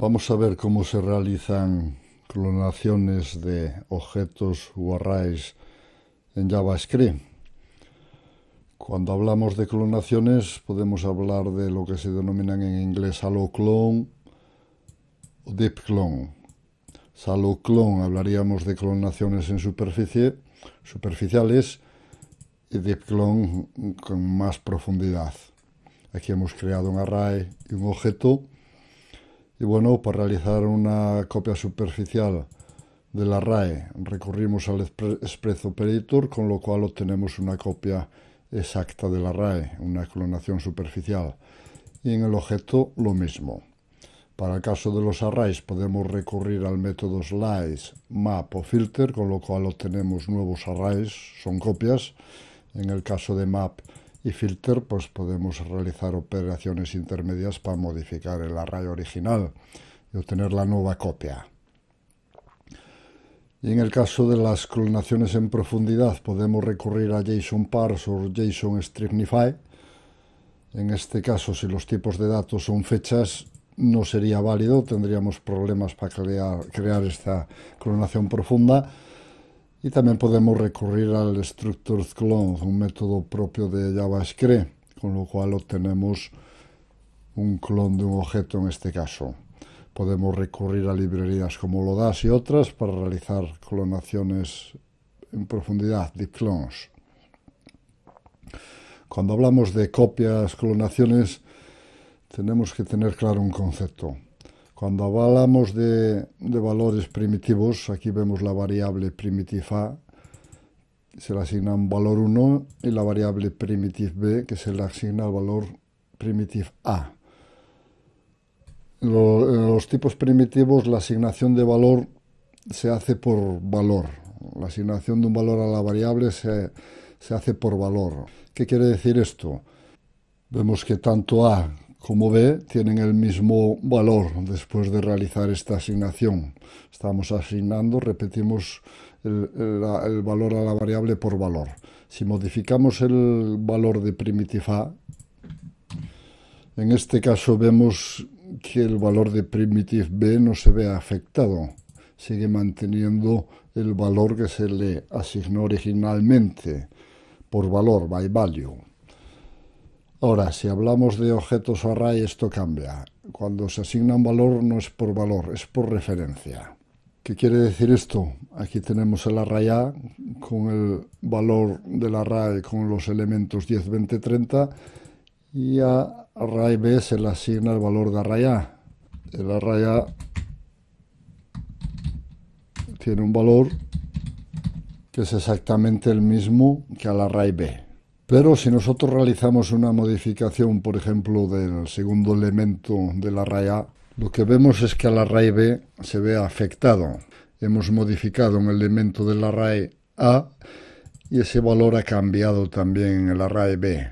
Vamos a ver cómo se realizan clonaciones de objetos u arrays en JavaScript. Cuando hablamos de clonaciones podemos hablar de lo que se denominan en inglés shallow clone o deep clone. shallow clone hablaríamos de clonaciones en superficie, superficiales y deep clone con más profundidad. Aquí hemos creado un array y un objeto y bueno, para realizar una copia superficial de la RAE recurrimos al Express Operator, con lo cual obtenemos una copia exacta de la una clonación superficial. Y en el objeto lo mismo. Para el caso de los arrays podemos recurrir al método slice, map o filter, con lo cual obtenemos nuevos arrays, son copias. En el caso de map y filter pues podemos realizar operaciones intermedias para modificar el array original y obtener la nueva copia. Y en el caso de las clonaciones en profundidad podemos recurrir a JSON parse o JSON stringify. En este caso, si los tipos de datos son fechas, no sería válido, tendríamos problemas para crear, crear esta clonación profunda y también podemos recurrir al Structured Clone, un método propio de JavaScript, con lo cual obtenemos un clon de un objeto en este caso. Podemos recurrir a librerías como Lodas y otras para realizar clonaciones en profundidad, deep clones. Cuando hablamos de copias, clonaciones, tenemos que tener claro un concepto. Cuando hablamos de, valores primitivos, aquí vemos la variable a, se le asigna un valor 1 y la variable primitive b que se le asigna el valor primitive a. en los tipos primitivos la asignación de valor se hace por valor. La asignación de un valor a la variable se, se hace por valor. ¿Qué quiere decir esto? Vemos que tanto a como ve, tienen el mismo valor después de realizar esta asignación. Estamos asignando, repetimos, el, valor a la variable por valor. Si modificamos el valor de primitive a, en este caso vemos que el valor de primitive b no se ve afectado, sigue manteniendo el valor que se le asignó originalmente por valor, by value. Ahora, si hablamos de objetos o array, esto cambia. Cuando se asigna un valor no es por valor, es por referencia. ¿Qué quiere decir esto? Aquí tenemos el array A con el valor del array con los elementos 10, 20, 30 y a array B se le asigna el valor de array A. El array A tiene un valor que es exactamente el mismo que al array B. Pero si nosotros realizamos una modificación, por ejemplo, del segundo elemento de la A, lo que vemos es que el array B se ve afectado. Hemos modificado un elemento del array A y ese valor ha cambiado también en el array B.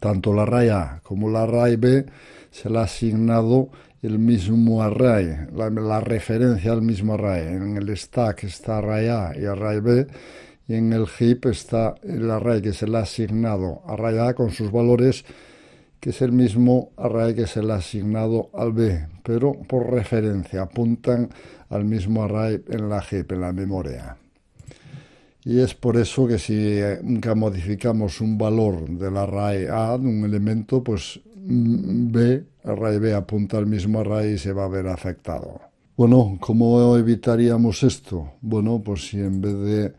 Tanto la raya A como la array B se le ha asignado el mismo array, la, la referencia al mismo array. En el stack está array A y array B y en el HIP está el array que se le ha asignado a array A con sus valores, que es el mismo array que se le ha asignado al B, pero por referencia apuntan al mismo array en la heap, en la memoria. Y es por eso que si nunca modificamos un valor del array A, de un elemento, pues mm, B, array B apunta al mismo array y se va a ver afectado. Bueno, ¿cómo evitaríamos esto? Bueno, pues si en vez de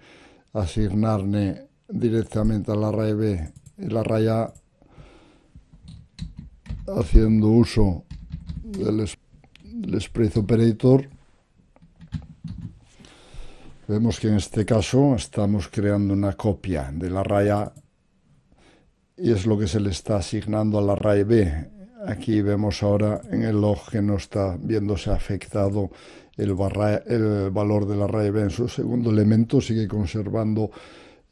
asignarle directamente a la raya B y la raya haciendo uso del, del Operator vemos que en este caso estamos creando una copia de la raya y es lo que se le está asignando a la raya B aquí vemos ahora en el log que no está viéndose afectado el, el valor de la B en su segundo elemento sigue conservando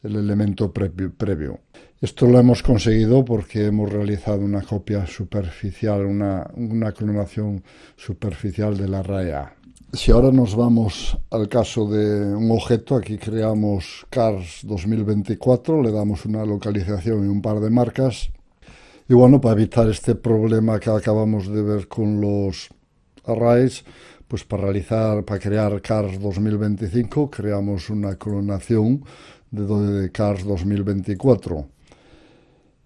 el elemento previo. Esto lo hemos conseguido porque hemos realizado una copia superficial, una, una clonación superficial de la raya. Si ahora nos vamos al caso de un objeto, aquí creamos CARS 2024, le damos una localización y un par de marcas. Y bueno, para evitar este problema que acabamos de ver con los arrays, pues para realizar, para crear CARS 2025, creamos una clonación de, CARS 2024.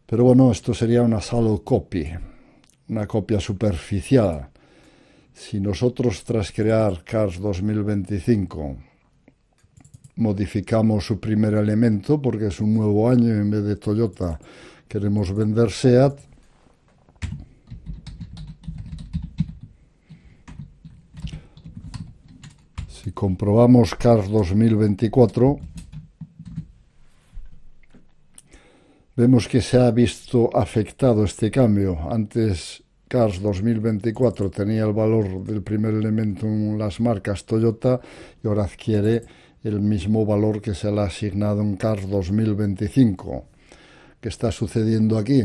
Pero bueno, esto sería una solo copy, una copia superficial. Si nosotros tras crear CARS 2025 modificamos su primer elemento, porque es un nuevo año en vez de Toyota queremos vender SEAT, comprobamos CARS 2024, vemos que se ha visto afectado este cambio. Antes CARS 2024 tenía el valor del primer elemento en las marcas Toyota y ahora adquiere el mismo valor que se le ha asignado en CARS 2025. ¿Qué está sucediendo aquí?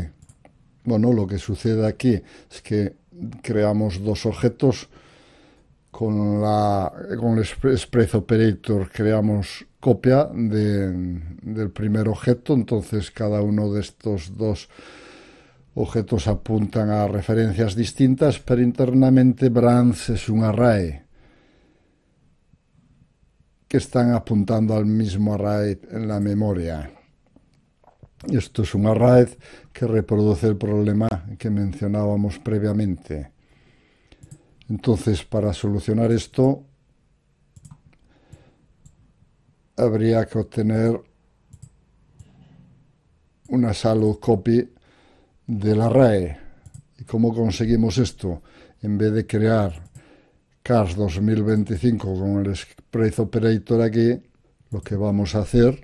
Bueno, lo que sucede aquí es que creamos dos objetos con, la, con Operator creamos copia del primer objeto, entonces cada uno de estos dos objetos apuntan a referencias distintas, pero internamente brands es un array que están apuntando al mismo array en la memoria. Esto es un array que reproduce el problema que mencionábamos previamente. Entonces, para solucionar esto, habría que obtener una salud copy del la ¿Y cómo conseguimos esto? En vez de crear CARS 2025 con el Express Operator aquí, lo que vamos a hacer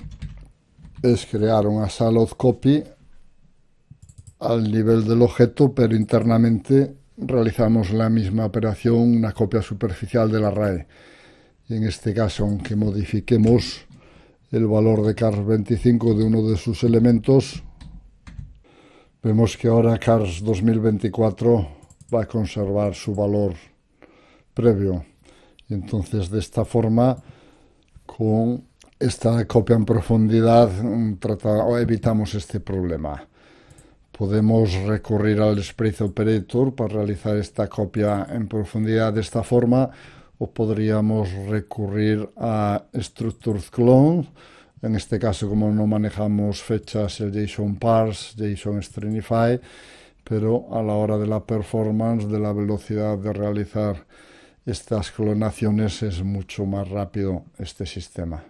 es crear una salud copy al nivel del objeto, pero internamente realizamos la misma operación, una copia superficial de la RAE. Y en este caso, aunque modifiquemos el valor de CARS25 de uno de sus elementos, vemos que ahora CARS 2024 va a conservar su valor previo. entonces, de esta forma, con esta copia en profundidad, mm, evitamos este problema. Podemos recurrir al Sprite Operator para realizar esta copia en profundidad de esta forma o podríamos recurrir a Structured Clone. En este caso, como no manejamos fechas, el JSON Parse, JSON Stringify, pero a la hora de la performance, de la velocidad de realizar estas clonaciones, es mucho más rápido este sistema.